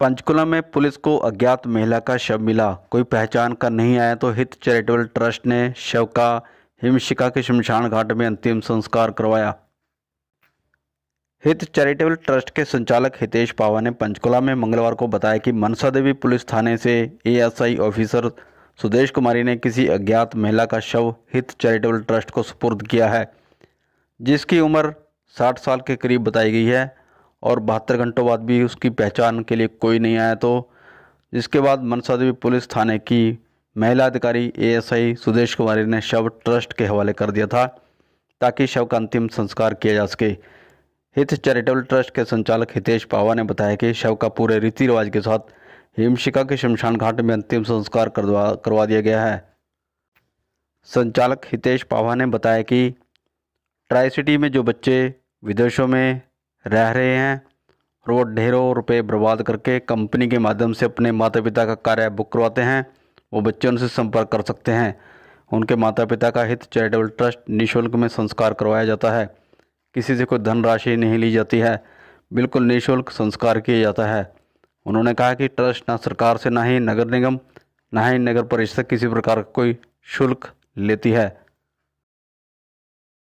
पंचकुला में पुलिस को अज्ञात महिला का शव मिला कोई पहचान का नहीं आया तो हित चैरिटेबल ट्रस्ट ने शव का हिमशिका के शमशान घाट में अंतिम संस्कार करवाया हित चैरिटेबल ट्रस्ट के संचालक हितेश पावा ने पंचकुला में मंगलवार को बताया कि मनसा देवी पुलिस थाने से एएसआई ऑफिसर सुदेश कुमारी ने किसी अज्ञात महिला का शव हित चैरिटेबल ट्रस्ट को सुपुर्द किया है जिसकी उम्र साठ साल के करीब बताई गई है और बहत्तर घंटों बाद भी उसकी पहचान के लिए कोई नहीं आया तो जिसके बाद मनसा देवी पुलिस थाने की महिला अधिकारी एएसआई सुदेश कुमारी ने शव ट्रस्ट के हवाले कर दिया था ताकि शव का अंतिम संस्कार किया जा सके हित चैरिटेबल ट्रस्ट के संचालक हितेश पावा ने बताया कि शव का पूरे रीति रिवाज के साथ हिमशिका के शमशान घाट में अंतिम संस्कार करवा करवा दिया गया है संचालक हितेश पावा ने बताया कि ट्राई सिटी में जो बच्चे विदेशों में रह रहे हैं और वो ढेरों रुपए बर्बाद करके कंपनी के माध्यम से अपने माता पिता का कार्य बुक करवाते हैं वो बच्चे उनसे संपर्क कर सकते हैं उनके माता पिता का हित चैरिटेबल ट्रस्ट निःशुल्क में संस्कार करवाया जाता है किसी से कोई धनराशि नहीं ली जाती है बिल्कुल निःशुल्क संस्कार किया जाता है उन्होंने कहा कि ट्रस्ट ना सरकार से ना ही नगर निगम ना ही नगर परिषद किसी प्रकार का कोई शुल्क लेती है